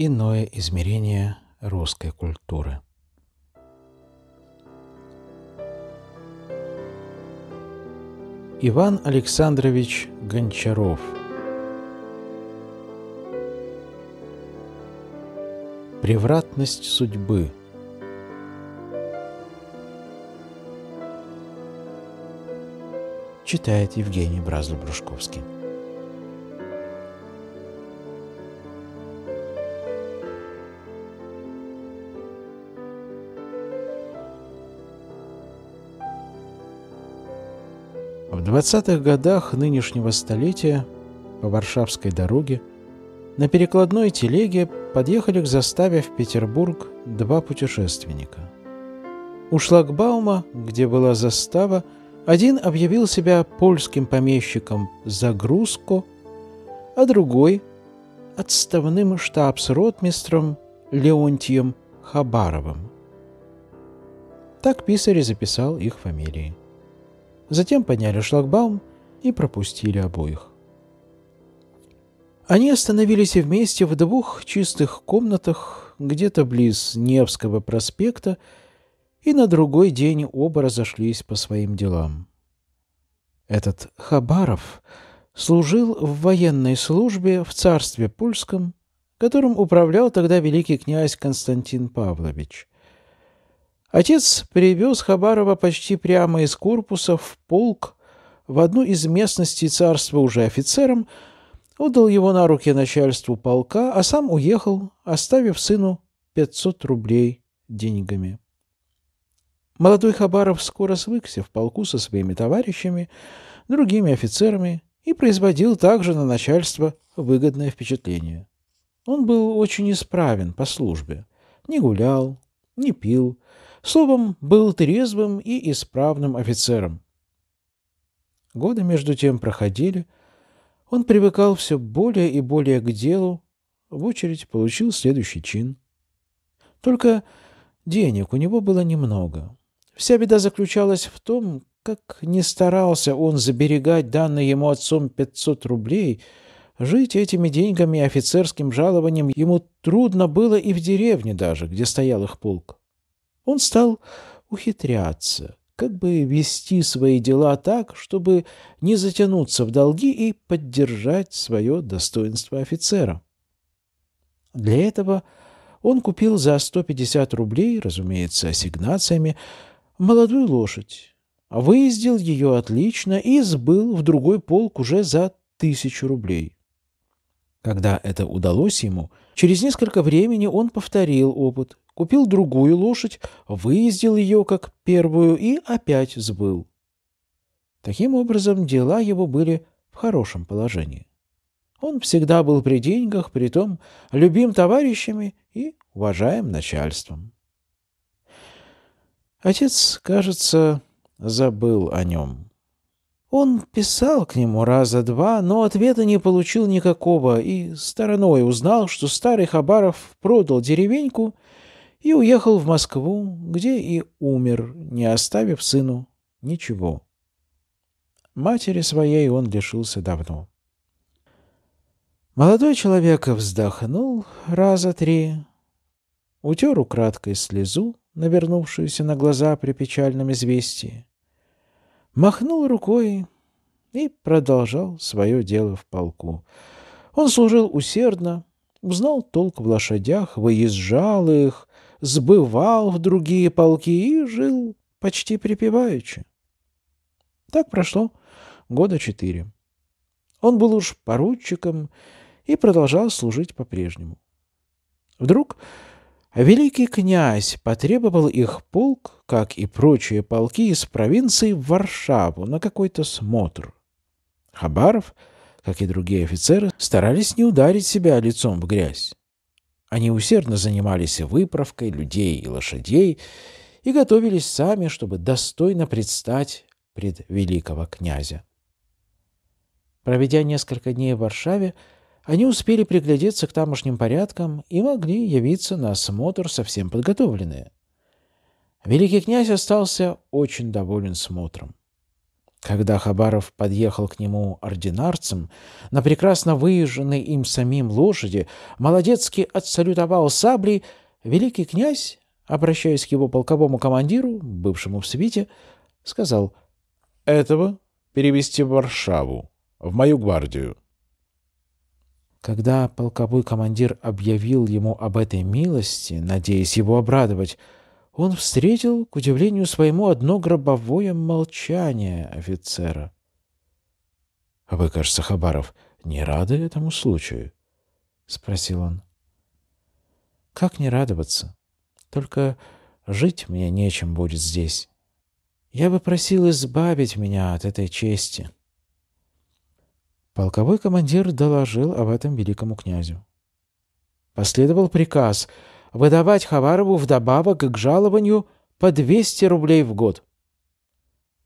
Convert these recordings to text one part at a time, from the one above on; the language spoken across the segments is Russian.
иное измерение русской культуры. Иван Александрович Гончаров Превратность судьбы Читает Евгений Бразлов-Брушковский В 20 годах нынешнего столетия по Варшавской дороге на перекладной телеге подъехали к заставе в Петербург два путешественника. У шлагбаума, где была застава, один объявил себя польским помещиком Загрузко, а другой – отставным штабс-ротмистром Леонтием Хабаровым. Так писарь записал их фамилии затем подняли шлагбаум и пропустили обоих. Они остановились вместе в двух чистых комнатах, где-то близ Невского проспекта, и на другой день оба разошлись по своим делам. Этот Хабаров служил в военной службе в царстве польском, которым управлял тогда великий князь Константин Павлович. Отец привез Хабарова почти прямо из корпуса в полк, в одну из местностей царства уже офицером, отдал его на руки начальству полка, а сам уехал, оставив сыну 500 рублей деньгами. Молодой Хабаров скоро свыкся в полку со своими товарищами, другими офицерами и производил также на начальство выгодное впечатление. Он был очень исправен по службе, не гулял, не пил, Словом, был трезвым и исправным офицером. Годы между тем проходили, он привыкал все более и более к делу, в очередь получил следующий чин. Только денег у него было немного. Вся беда заключалась в том, как не старался он заберегать данные ему отцом 500 рублей, жить этими деньгами и офицерским жалованием ему трудно было и в деревне даже, где стоял их полк. Он стал ухитряться, как бы вести свои дела так, чтобы не затянуться в долги и поддержать свое достоинство офицера. Для этого он купил за 150 рублей, разумеется, ассигнациями, молодую лошадь, выездил ее отлично и сбыл в другой полк уже за тысячу рублей. Когда это удалось ему, через несколько времени он повторил опыт, купил другую лошадь, выездил ее как первую и опять сбыл. Таким образом, дела его были в хорошем положении. Он всегда был при деньгах, притом любим товарищами и уважаем начальством. Отец, кажется, забыл о нем. Он писал к нему раза два, но ответа не получил никакого и стороной узнал, что старый Хабаров продал деревеньку и уехал в Москву, где и умер, не оставив сыну ничего. Матери своей он лишился давно. Молодой человек вздохнул раза три, утер украдкой слезу, навернувшуюся на глаза при печальном известии, махнул рукой и продолжал свое дело в полку. Он служил усердно, знал толк в лошадях, выезжал их, сбывал в другие полки и жил почти припеваючи. Так прошло года четыре. Он был уж поручиком и продолжал служить по-прежнему. Вдруг Великий князь потребовал их полк, как и прочие полки из провинции, в Варшаву на какой-то смотр. Хабаров, как и другие офицеры, старались не ударить себя лицом в грязь. Они усердно занимались выправкой людей и лошадей и готовились сами, чтобы достойно предстать пред великого князя. Проведя несколько дней в Варшаве, они успели приглядеться к тамошним порядкам и могли явиться на осмотр совсем подготовленные. Великий князь остался очень доволен смотром. Когда Хабаров подъехал к нему ординарцем, на прекрасно выезженной им самим лошади Молодецкий отсалютовал саблей, великий князь, обращаясь к его полковому командиру, бывшему в свите, сказал «Этого перевести в Варшаву, в мою гвардию». Когда полковой командир объявил ему об этой милости, надеясь его обрадовать, он встретил, к удивлению своему, одно гробовое молчание офицера. — А вы, кажется, Хабаров, не рады этому случаю? — спросил он. — Как не радоваться? Только жить мне нечем будет здесь. Я бы просил избавить меня от этой чести. — Полковой командир доложил об этом великому князю. Последовал приказ выдавать Хаварову вдобавок к жалованию по 200 рублей в год.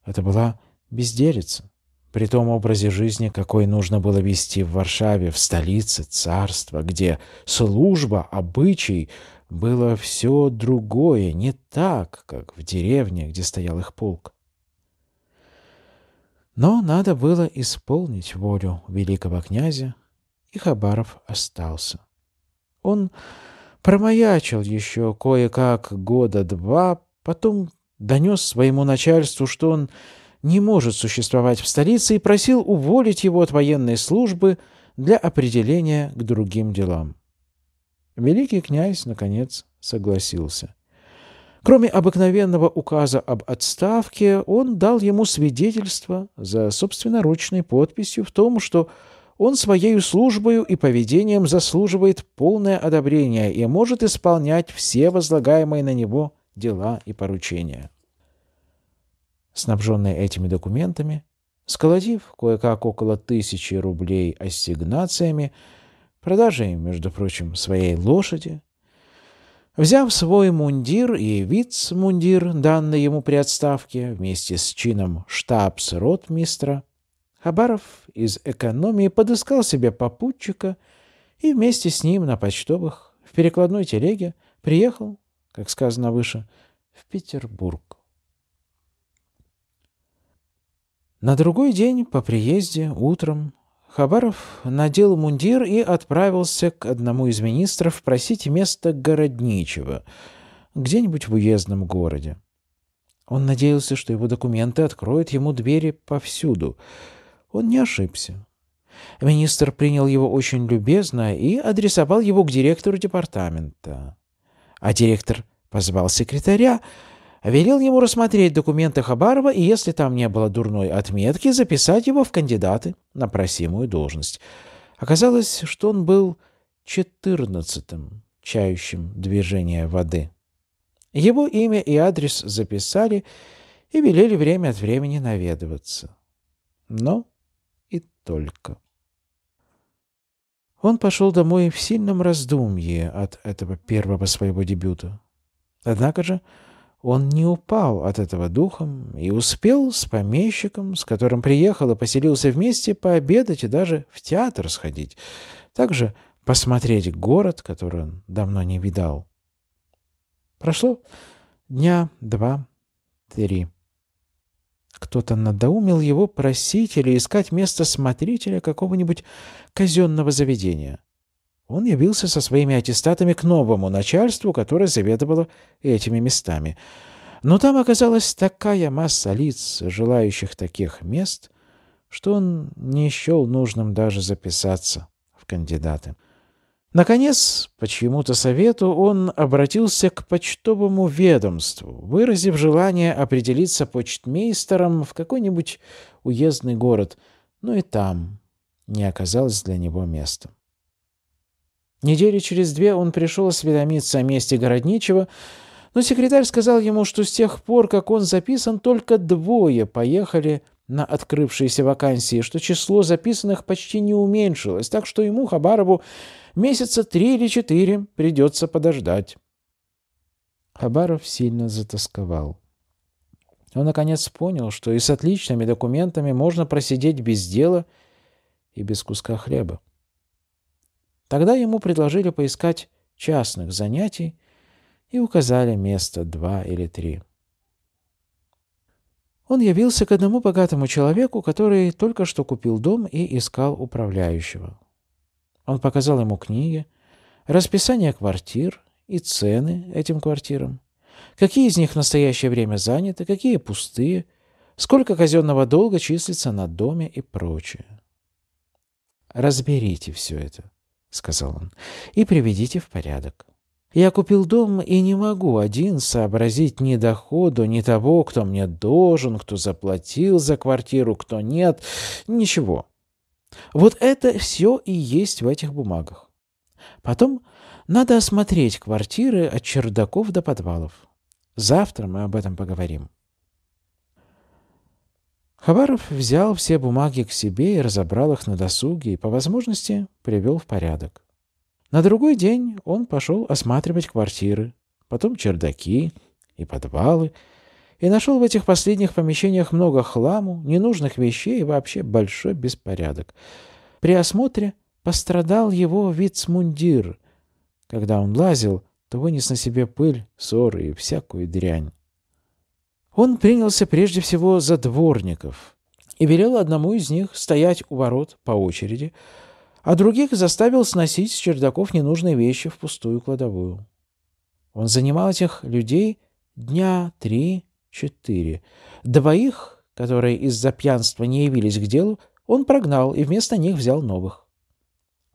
Это была безделица, при том образе жизни, какой нужно было вести в Варшаве, в столице царства, где служба, обычай было все другое, не так, как в деревне, где стоял их полк. Но надо было исполнить волю великого князя, и Хабаров остался. Он промаячил еще кое-как года два, потом донес своему начальству, что он не может существовать в столице, и просил уволить его от военной службы для определения к другим делам. Великий князь, наконец, согласился. Кроме обыкновенного указа об отставке, он дал ему свидетельство за собственноручной подписью в том, что он своей службою и поведением заслуживает полное одобрение и может исполнять все возлагаемые на него дела и поручения. Снабженный этими документами, сколотив кое-как около тысячи рублей ассигнациями, продажей, между прочим, своей лошади, Взяв свой мундир и виц-мундир, данный ему при отставке, вместе с чином штабс-ротмистра, Хабаров из экономии подыскал себе попутчика и вместе с ним на почтовых в перекладной телеге приехал, как сказано выше, в Петербург. На другой день по приезде утром Хабаров надел мундир и отправился к одному из министров просить место городничего где-нибудь в уездном городе. Он надеялся, что его документы откроют ему двери повсюду. Он не ошибся. Министр принял его очень любезно и адресовал его к директору департамента. А директор позвал секретаря, Велел ему рассмотреть документы Хабарова и, если там не было дурной отметки, записать его в кандидаты на просимую должность. Оказалось, что он был четырнадцатым чающим движение воды. Его имя и адрес записали и велели время от времени наведываться. Но и только. Он пошел домой в сильном раздумье от этого первого своего дебюта. Однако же он не упал от этого духом и успел с помещиком, с которым приехал и поселился вместе, пообедать и даже в театр сходить. Также посмотреть город, который он давно не видал. Прошло дня два, три. Кто-то надоумил его просить или искать место смотрителя какого-нибудь казенного заведения. Он явился со своими аттестатами к новому начальству, которое заведовало этими местами. Но там оказалась такая масса лиц, желающих таких мест, что он не счел нужным даже записаться в кандидаты. Наконец, почему то совету, он обратился к почтовому ведомству, выразив желание определиться почтмейстером в какой-нибудь уездный город, но и там не оказалось для него места. Недели через две он пришел осведомиться о месте Городничего, но секретарь сказал ему, что с тех пор, как он записан, только двое поехали на открывшиеся вакансии, что число записанных почти не уменьшилось, так что ему, Хабарову, месяца три или четыре придется подождать. Хабаров сильно затасковал. Он, наконец, понял, что и с отличными документами можно просидеть без дела и без куска хлеба. Тогда ему предложили поискать частных занятий и указали место два или три. Он явился к одному богатому человеку, который только что купил дом и искал управляющего. Он показал ему книги, расписание квартир и цены этим квартирам, какие из них в настоящее время заняты, какие пустые, сколько казенного долга числится на доме и прочее. Разберите все это. — сказал он, — «и приведите в порядок. Я купил дом и не могу один сообразить ни доходу, ни того, кто мне должен, кто заплатил за квартиру, кто нет, ничего. Вот это все и есть в этих бумагах. Потом надо осмотреть квартиры от чердаков до подвалов. Завтра мы об этом поговорим». Хабаров взял все бумаги к себе и разобрал их на досуге и, по возможности, привел в порядок. На другой день он пошел осматривать квартиры, потом чердаки и подвалы, и нашел в этих последних помещениях много хламу, ненужных вещей и вообще большой беспорядок. При осмотре пострадал его вицмундир. Когда он лазил, то вынес на себе пыль, ссоры и всякую дрянь. Он принялся прежде всего за дворников и велел одному из них стоять у ворот по очереди, а других заставил сносить с чердаков ненужные вещи в пустую кладовую. Он занимал этих людей дня три-четыре. Двоих, которые из-за пьянства не явились к делу, он прогнал и вместо них взял новых.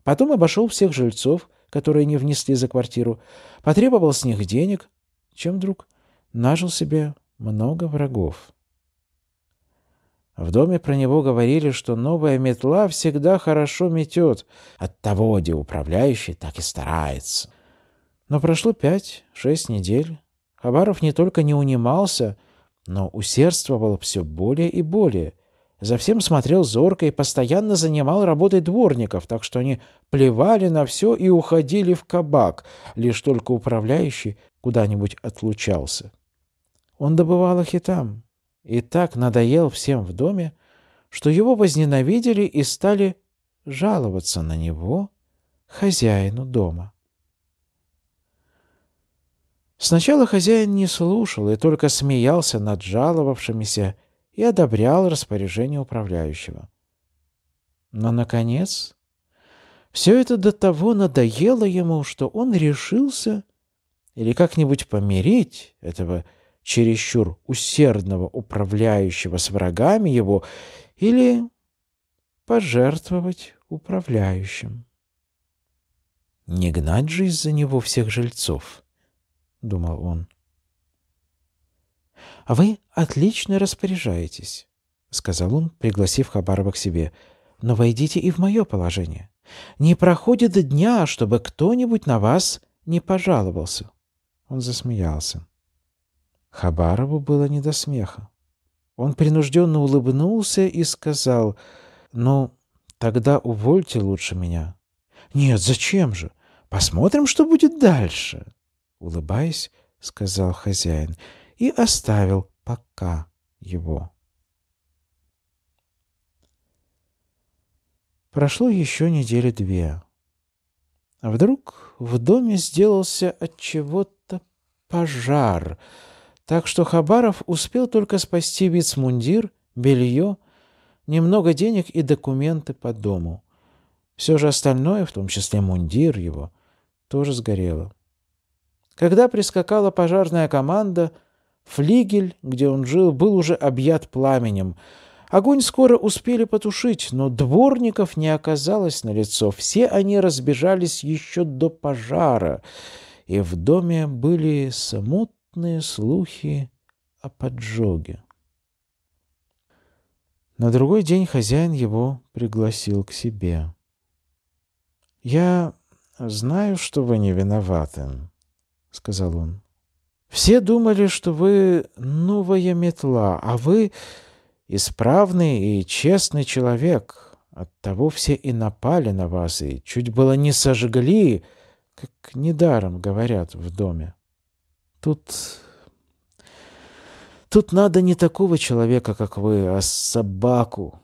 Потом обошел всех жильцов, которые не внесли за квартиру, потребовал с них денег, чем вдруг нажил себе много врагов. В доме про него говорили, что новая метла всегда хорошо метет. От того, где управляющий, так и старается. Но прошло пять-шесть недель. Хабаров не только не унимался, но усердствовал все более и более. За всем смотрел зорко и постоянно занимал работой дворников, так что они плевали на все и уходили в кабак, лишь только управляющий куда-нибудь отлучался. Он добывал их и там, и так надоел всем в доме, что его возненавидели и стали жаловаться на него, хозяину дома. Сначала хозяин не слушал и только смеялся над жаловавшимися и одобрял распоряжение управляющего. Но, наконец, все это до того надоело ему, что он решился или как-нибудь помирить этого человека, чересчур усердного управляющего с врагами его или пожертвовать управляющим. «Не гнать же из-за него всех жильцов», — думал он. «А вы отлично распоряжаетесь», — сказал он, пригласив Хабарова к себе. «Но войдите и в мое положение. Не проходит дня, чтобы кто-нибудь на вас не пожаловался». Он засмеялся. Хабарову было не до смеха. Он принужденно улыбнулся и сказал, «Ну, тогда увольте лучше меня». «Нет, зачем же? Посмотрим, что будет дальше». Улыбаясь, сказал хозяин и оставил пока его. Прошло еще недели две. А вдруг в доме сделался от чего-то пожар — так что Хабаров успел только спасти вицмундир, белье, немного денег и документы по дому. Все же остальное, в том числе мундир его, тоже сгорело. Когда прискакала пожарная команда, флигель, где он жил, был уже объят пламенем. Огонь скоро успели потушить, но дворников не оказалось на лицо. Все они разбежались еще до пожара, и в доме были смут смутные слухи о поджоге. На другой день хозяин его пригласил к себе. «Я знаю, что вы не виноваты», — сказал он. «Все думали, что вы новая метла, а вы исправный и честный человек. Оттого все и напали на вас, и чуть было не сожгли, как недаром говорят в доме. Тут... Тут надо не такого человека, как вы, а собаку.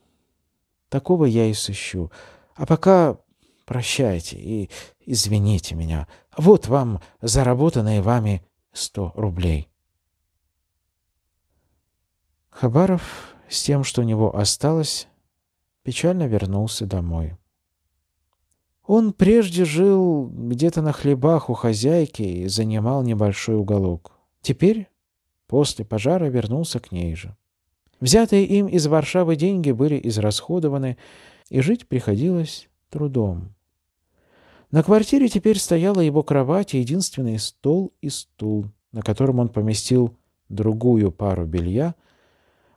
Такого я и сыщу. А пока прощайте и извините меня. Вот вам заработанные вами сто рублей. Хабаров с тем, что у него осталось, печально вернулся домой. Он прежде жил где-то на хлебах у хозяйки и занимал небольшой уголок. Теперь, после пожара, вернулся к ней же. Взятые им из Варшавы деньги были израсходованы, и жить приходилось трудом. На квартире теперь стояла его кровать и единственный стол и стул, на котором он поместил другую пару белья,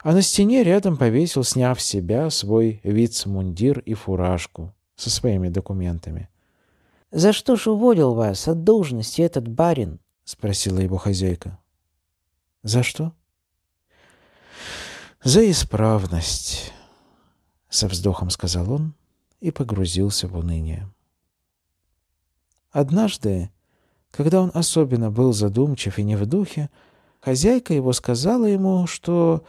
а на стене рядом повесил, сняв с себя, свой вицмундир и фуражку, со своими документами. «За что ж уволил вас от должности этот барин?» — спросила его хозяйка. «За что?» «За исправность», — со вздохом сказал он и погрузился в уныние. Однажды, когда он особенно был задумчив и не в духе, хозяйка его сказала ему, что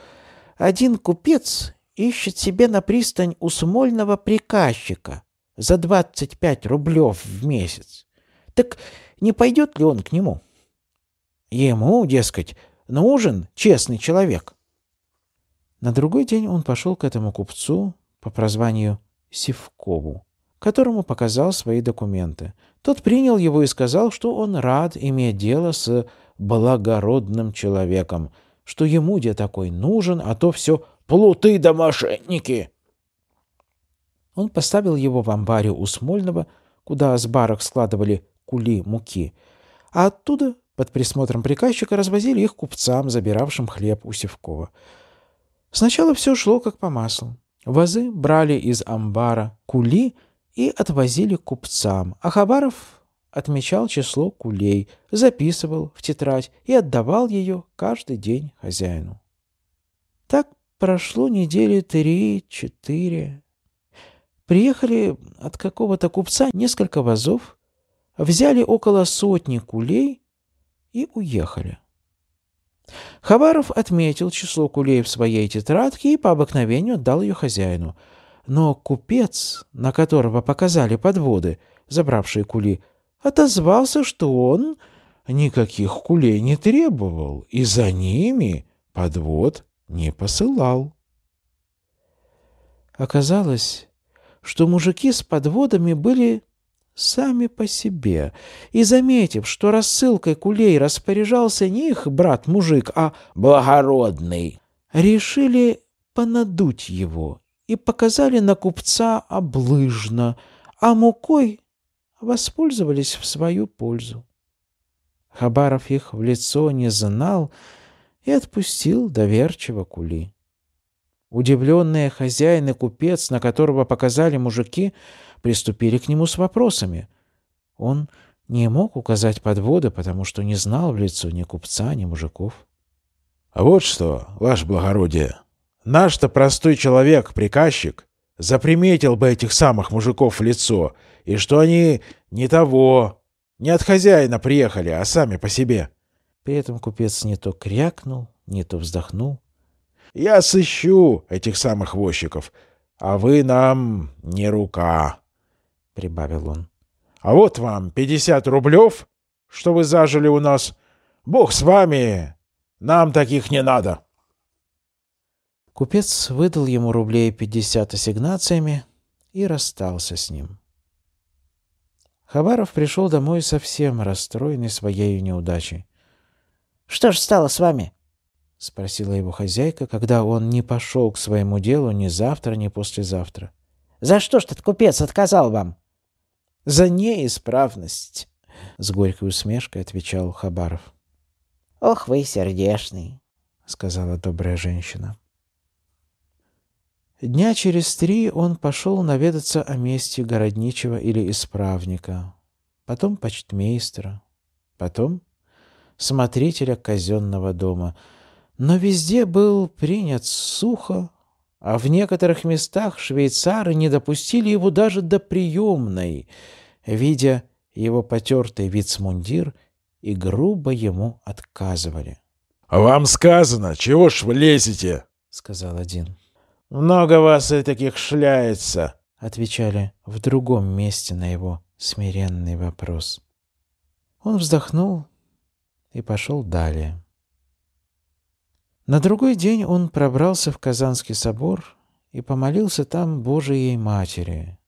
один купец ищет себе на пристань у смольного приказчика, за 25 рублев в месяц. Так не пойдет ли он к нему? Ему, дескать, нужен честный человек. На другой день он пошел к этому купцу по прозванию Севкову, которому показал свои документы. Тот принял его и сказал, что он рад иметь дело с благородным человеком, что ему где такой нужен, а то все плуты да мошенники. Он поставил его в амбаре у Смольного, куда с барок складывали кули муки, а оттуда под присмотром приказчика развозили их купцам, забиравшим хлеб у Севкова. Сначала все шло как по маслу. Вазы брали из амбара кули и отвозили купцам, а Хабаров отмечал число кулей, записывал в тетрадь и отдавал ее каждый день хозяину. Так прошло недели три-четыре. Приехали от какого-то купца несколько вазов, взяли около сотни кулей и уехали. Хабаров отметил число кулей в своей тетрадке и по обыкновению отдал ее хозяину. Но купец, на которого показали подводы, забравшие кули, отозвался, что он никаких кулей не требовал и за ними подвод не посылал. Оказалось, что мужики с подводами были сами по себе, и, заметив, что рассылкой кулей распоряжался не их брат-мужик, а благородный, решили понадуть его и показали на купца облыжно, а мукой воспользовались в свою пользу. Хабаров их в лицо не знал и отпустил доверчиво кули. Удивленные хозяин и купец, на которого показали мужики, приступили к нему с вопросами. Он не мог указать подвода, потому что не знал в лицо ни купца, ни мужиков. А — Вот что, ваше благородие, наш-то простой человек, приказчик, заприметил бы этих самых мужиков в лицо, и что они не того, не от хозяина приехали, а сами по себе. При этом купец не то крякнул, не то вздохнул. Я сыщу этих самых возчиков, а вы нам не рука, — прибавил он. — А вот вам пятьдесят рублев, что вы зажили у нас. Бог с вами, нам таких не надо. Купец выдал ему рублей пятьдесят ассигнациями и расстался с ним. Хабаров пришел домой совсем расстроенный своей неудачей. — Что ж стало с вами? — спросила его хозяйка, когда он не пошел к своему делу ни завтра, ни послезавтра. «За что ж этот купец отказал вам?» «За неисправность», — с горькой усмешкой отвечал Хабаров. «Ох вы сердешный», — сказала добрая женщина. Дня через три он пошел наведаться о месте городничего или исправника, потом почтмейстера, потом смотрителя казенного дома — но везде был принят сухо, а в некоторых местах швейцары не допустили его даже до приемной, видя его потертый вицмундир и грубо ему отказывали. «Вам сказано, чего ж вы сказал один. «Много вас и таких шляется!» — отвечали в другом месте на его смиренный вопрос. Он вздохнул и пошел далее. На другой день он пробрался в Казанский собор и помолился там Божией Матери.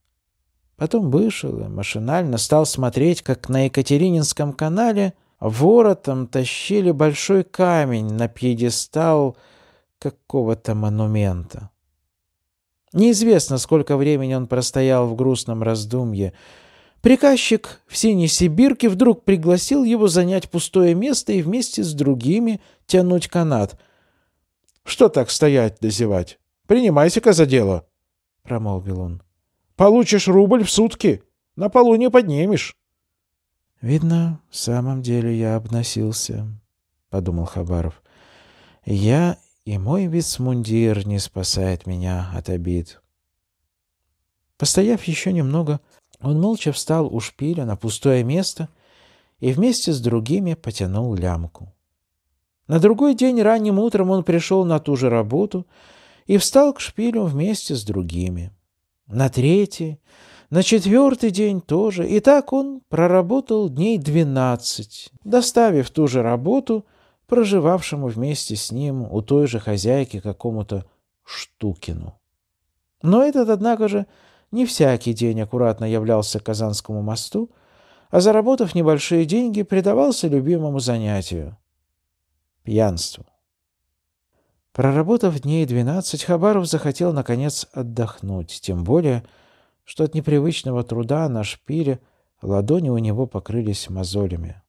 Потом вышел и машинально стал смотреть, как на Екатерининском канале воротом тащили большой камень на пьедестал какого-то монумента. Неизвестно, сколько времени он простоял в грустном раздумье. Приказчик в синей сибирке вдруг пригласил его занять пустое место и вместе с другими тянуть канат — что так стоять дозевать? Принимайся-ка за дело, — промолвил он. — Получишь рубль в сутки, на полу не поднимешь. — Видно, в самом деле я обносился, — подумал Хабаров. — Я и мой вицмундир не спасает меня от обид. Постояв еще немного, он молча встал у шпиля на пустое место и вместе с другими потянул лямку. На другой день ранним утром он пришел на ту же работу и встал к шпилю вместе с другими. На третий, на четвертый день тоже. И так он проработал дней двенадцать, доставив ту же работу проживавшему вместе с ним у той же хозяйки какому-то Штукину. Но этот, однако же, не всякий день аккуратно являлся к Казанскому мосту, а заработав небольшие деньги, предавался любимому занятию пьянству. Проработав дней двенадцать, Хабаров захотел, наконец, отдохнуть, тем более, что от непривычного труда на шпире ладони у него покрылись мозолями.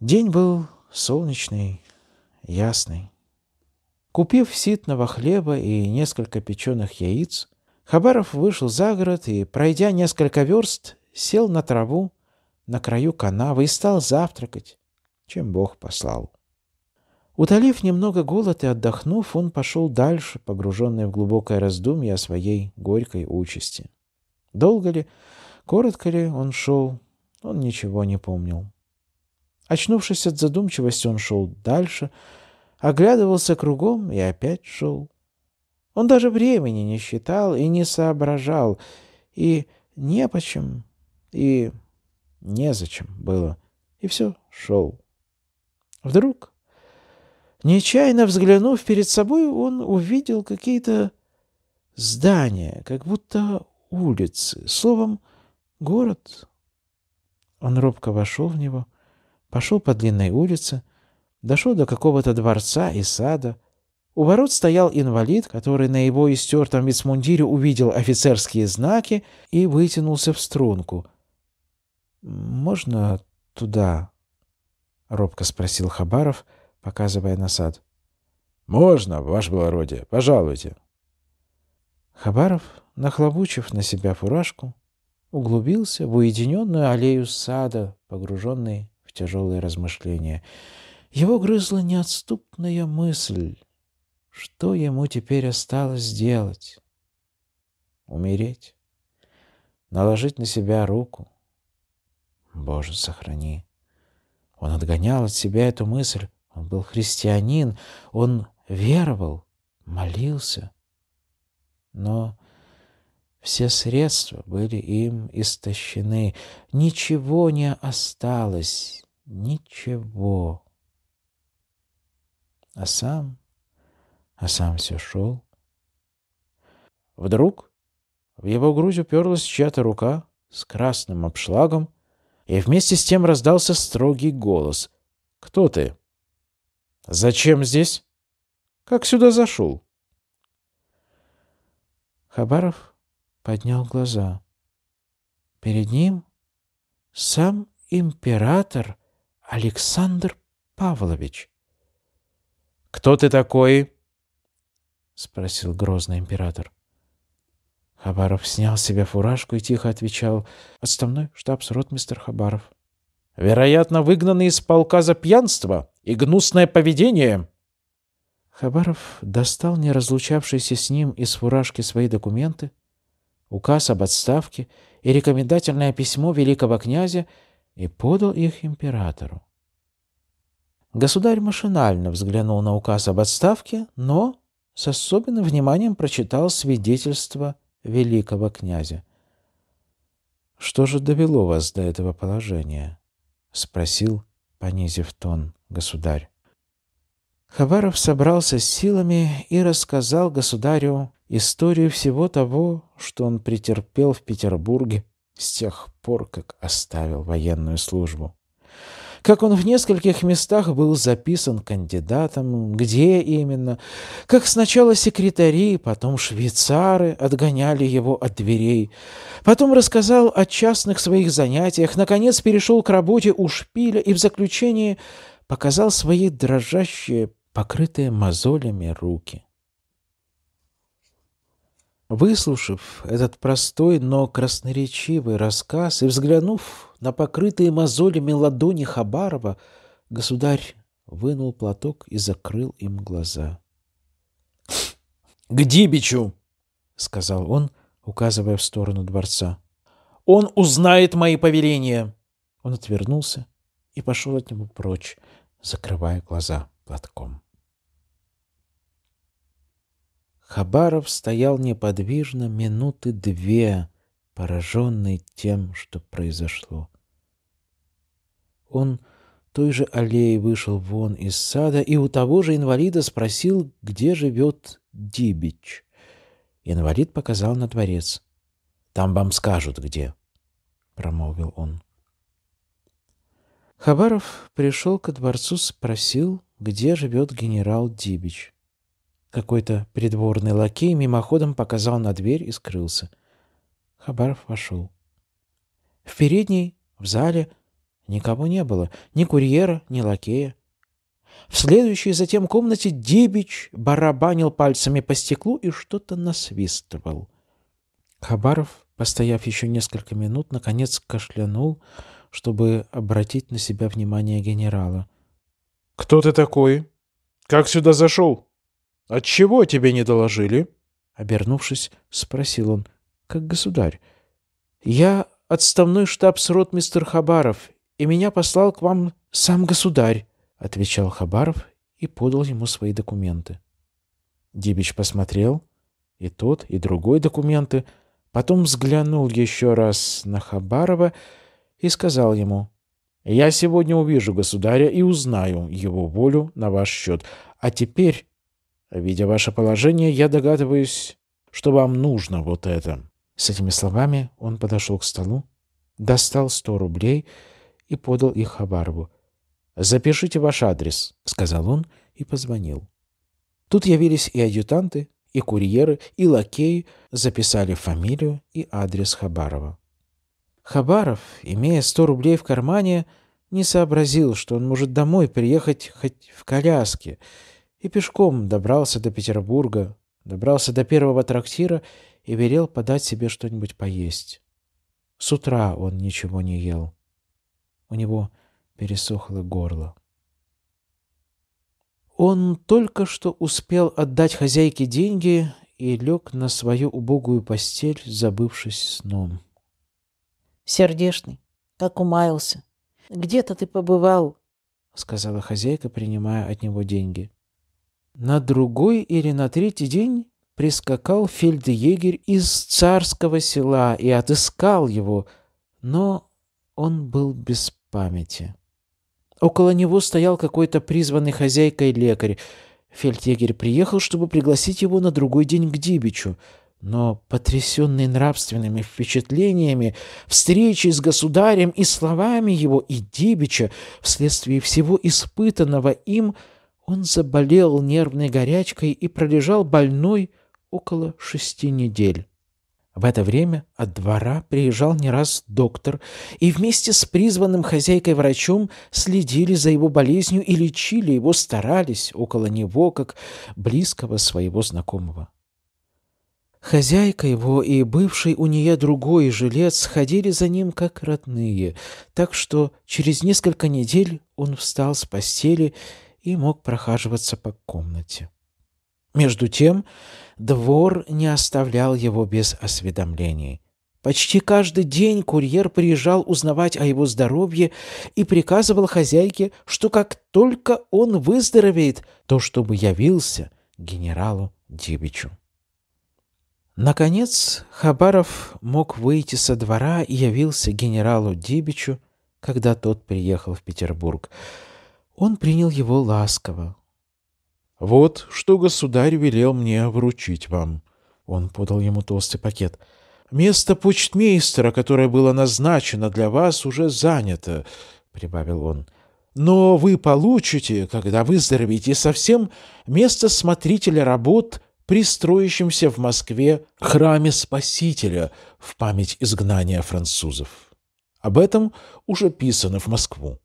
День был солнечный, ясный. Купив ситного хлеба и несколько печеных яиц, Хабаров вышел за город и, пройдя несколько верст, сел на траву на краю канавы и стал завтракать, чем Бог послал. Утолив немного голод и отдохнув, он пошел дальше, погруженный в глубокое раздумье о своей горькой участи. Долго ли, коротко ли он шел, он ничего не помнил. Очнувшись от задумчивости, он шел дальше, оглядывался кругом и опять шел. Он даже времени не считал и не соображал, и не почем, и незачем было, и все шел. Вдруг, нечаянно взглянув перед собой, он увидел какие-то здания, как будто улицы, словом, город. Он робко вошел в него, пошел по длинной улице, дошел до какого-то дворца и сада. У ворот стоял инвалид, который на его истертом вицмундире увидел офицерские знаки и вытянулся в струнку. «Можно туда?» — робко спросил Хабаров, показывая на сад. «Можно, ваше благородие, пожалуйте». Хабаров, нахлобучив на себя фуражку, углубился в уединенную аллею сада, погруженный в тяжелые размышления. Его грызла неотступная мысль, что ему теперь осталось делать. Умереть, наложить на себя руку. Боже, сохрани. Он отгонял от себя эту мысль. Он был христианин, он веровал, молился. Но все средства были им истощены. Ничего не осталось, ничего. А сам, а сам все шел. Вдруг в его грудь уперлась чья-то рука с красным обшлагом, и вместе с тем раздался строгий голос. «Кто ты?» «Зачем здесь?» «Как сюда зашел?» Хабаров поднял глаза. Перед ним сам император Александр Павлович. «Кто ты такой?» — спросил грозный император. Хабаров снял с себя фуражку и тихо отвечал. «Отставной штабс-ротмистер Хабаров». «Вероятно, выгнанный из полка за пьянство и гнусное поведение». Хабаров достал не разлучавшиеся с ним из фуражки свои документы, указ об отставке и рекомендательное письмо великого князя и подал их императору. Государь машинально взглянул на указ об отставке, но с особенным вниманием прочитал свидетельство великого князя. «Что же довело вас до этого положения?» — спросил, понизив тон, государь. Хабаров собрался с силами и рассказал государю историю всего того, что он претерпел в Петербурге с тех пор, как оставил военную службу как он в нескольких местах был записан кандидатом, где именно, как сначала секретари, потом швейцары отгоняли его от дверей, потом рассказал о частных своих занятиях, наконец перешел к работе у шпиля и в заключении показал свои дрожащие, покрытые мозолями руки. Выслушав этот простой, но красноречивый рассказ и взглянув на покрытые мозолями ладони Хабарова, государь вынул платок и закрыл им глаза. — К Дибичу! — сказал он, указывая в сторону дворца. — Он узнает мои повеления! Он отвернулся и пошел от него прочь, закрывая глаза платком. Хабаров стоял неподвижно минуты две, пораженный тем, что произошло. Он той же аллеей вышел вон из сада и у того же инвалида спросил, где живет Дибич. Инвалид показал на дворец. «Там вам скажут, где», — промолвил он. Хабаров пришел ко дворцу, спросил, где живет генерал Дибич. Какой-то придворный лакей мимоходом показал на дверь и скрылся. Хабаров вошел. В передней, в зале, никого не было. Ни курьера, ни лакея. В следующей затем комнате Дебич барабанил пальцами по стеклу и что-то насвистывал. Хабаров, постояв еще несколько минут, наконец кашлянул, чтобы обратить на себя внимание генерала. «Кто ты такой? Как сюда зашел?» Отчего тебе не доложили? Обернувшись, спросил он, как государь. Я отставной штабс мистер Хабаров, и меня послал к вам сам государь, отвечал Хабаров и подал ему свои документы. Дибич посмотрел и тот, и другой документы, потом взглянул еще раз на Хабарова и сказал ему, «Я сегодня увижу государя и узнаю его волю на ваш счет, а теперь Видя ваше положение, я догадываюсь, что вам нужно вот это». С этими словами он подошел к столу, достал сто рублей и подал их Хабарову. «Запишите ваш адрес», — сказал он и позвонил. Тут явились и адъютанты, и курьеры, и лакеи, записали фамилию и адрес Хабарова. Хабаров, имея сто рублей в кармане, не сообразил, что он может домой приехать хоть в коляске, и пешком добрался до Петербурга, добрался до первого трактира и велел подать себе что-нибудь поесть. С утра он ничего не ел. У него пересохло горло. Он только что успел отдать хозяйке деньги и лег на свою убогую постель, забывшись сном. «Сердешный, как умаялся! Где-то ты побывал!» — сказала хозяйка, принимая от него деньги. На другой или на третий день прискакал фельдъегерь из царского села и отыскал его, но он был без памяти. Около него стоял какой-то призванный хозяйкой лекарь. Фельдъегерь приехал, чтобы пригласить его на другой день к Дибичу, но, потрясенный нравственными впечатлениями, встречей с государем и словами его и Дибича, вследствие всего испытанного им, — он заболел нервной горячкой и пролежал больной около шести недель. В это время от двора приезжал не раз доктор, и вместе с призванным хозяйкой-врачом следили за его болезнью и лечили его, старались около него, как близкого своего знакомого. Хозяйка его и бывший у нее другой жилец ходили за ним как родные, так что через несколько недель он встал с постели и мог прохаживаться по комнате. Между тем, двор не оставлял его без осведомлений. Почти каждый день курьер приезжал узнавать о его здоровье и приказывал хозяйке, что как только он выздоровеет, то чтобы явился генералу Дебичу. Наконец Хабаров мог выйти со двора и явился генералу Дебичу, когда тот приехал в Петербург. Он принял его ласково. «Вот что государь велел мне вручить вам». Он подал ему толстый пакет. «Место почтмейстера, которое было назначено для вас, уже занято», — прибавил он. «Но вы получите, когда выздоровеете совсем, место смотрителя работ при в Москве храме Спасителя в память изгнания французов. Об этом уже писано в Москву.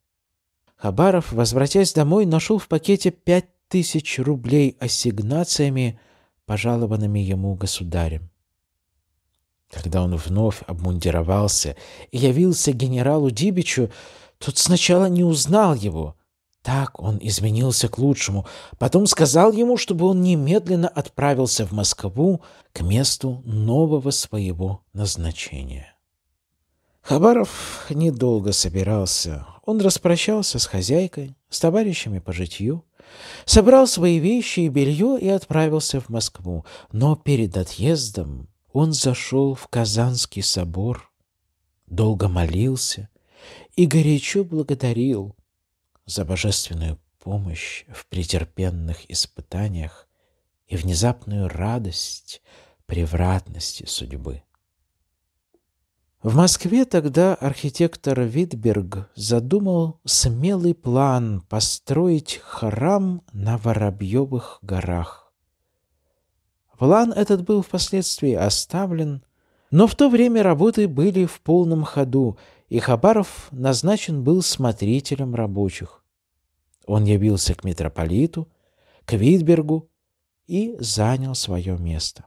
Хабаров, возвратясь домой, нашел в пакете пять тысяч рублей ассигнациями, пожалованными ему государем. Когда он вновь обмундировался и явился генералу Дибичу, тот сначала не узнал его. Так он изменился к лучшему. Потом сказал ему, чтобы он немедленно отправился в Москву к месту нового своего назначения. Хабаров недолго собирался. Он распрощался с хозяйкой, с товарищами по житью, собрал свои вещи и белье и отправился в Москву. Но перед отъездом он зашел в Казанский собор, долго молился и горячо благодарил за божественную помощь в претерпенных испытаниях и внезапную радость превратности судьбы. В Москве тогда архитектор Витберг задумал смелый план построить храм на Воробьевых горах. План этот был впоследствии оставлен, но в то время работы были в полном ходу, и Хабаров назначен был смотрителем рабочих. Он явился к митрополиту, к Витбергу и занял свое место.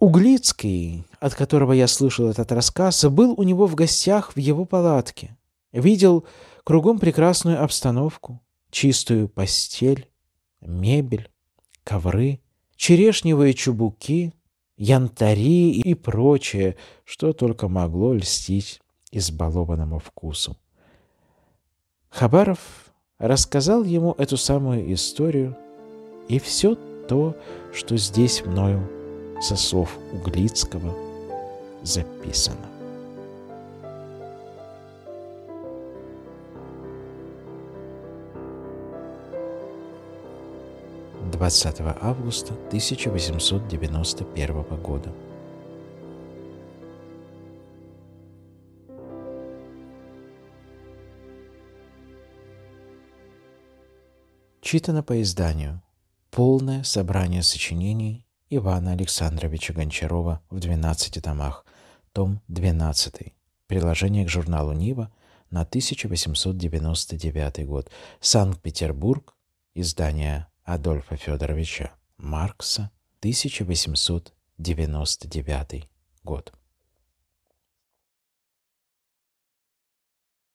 Углицкий, от которого я слышал этот рассказ, был у него в гостях в его палатке. Видел кругом прекрасную обстановку, чистую постель, мебель, ковры, черешневые чубуки, янтари и прочее, что только могло льстить избалованному вкусу. Хабаров рассказал ему эту самую историю и все то, что здесь мною со слов Углицкого записано. Двадцатого августа 1891 года. Читано по изданию. Полное собрание сочинений Ивана Александровича Гончарова в 12 томах, том 12, приложение к журналу «Нива» на 1899 год, Санкт-Петербург, издание Адольфа Федоровича Маркса, 1899 год.